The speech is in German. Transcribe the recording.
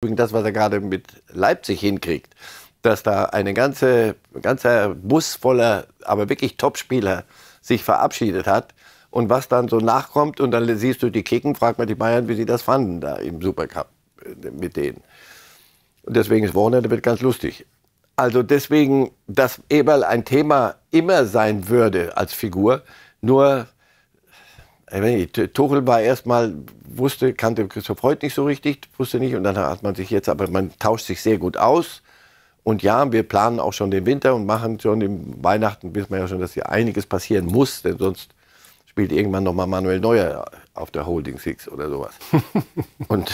das, was er gerade mit Leipzig hinkriegt, dass da eine ganze, ein ganzer Bus voller, aber wirklich Topspieler sich verabschiedet hat und was dann so nachkommt und dann siehst du die Kicken, fragt man die Bayern, wie sie das fanden da im Supercup äh, mit denen. Und deswegen ist Wochenende wird ganz lustig. Also deswegen, dass Eberl ein Thema immer sein würde als Figur, nur äh, ich Tuchel war erstmal wusste, kannte Christoph Reut nicht so richtig, wusste nicht. Und dann hat man sich jetzt, aber man tauscht sich sehr gut aus. Und ja, wir planen auch schon den Winter und machen schon im Weihnachten, wissen wir ja schon, dass hier einiges passieren muss, denn sonst spielt irgendwann nochmal Manuel Neuer auf der Holding Six oder sowas. und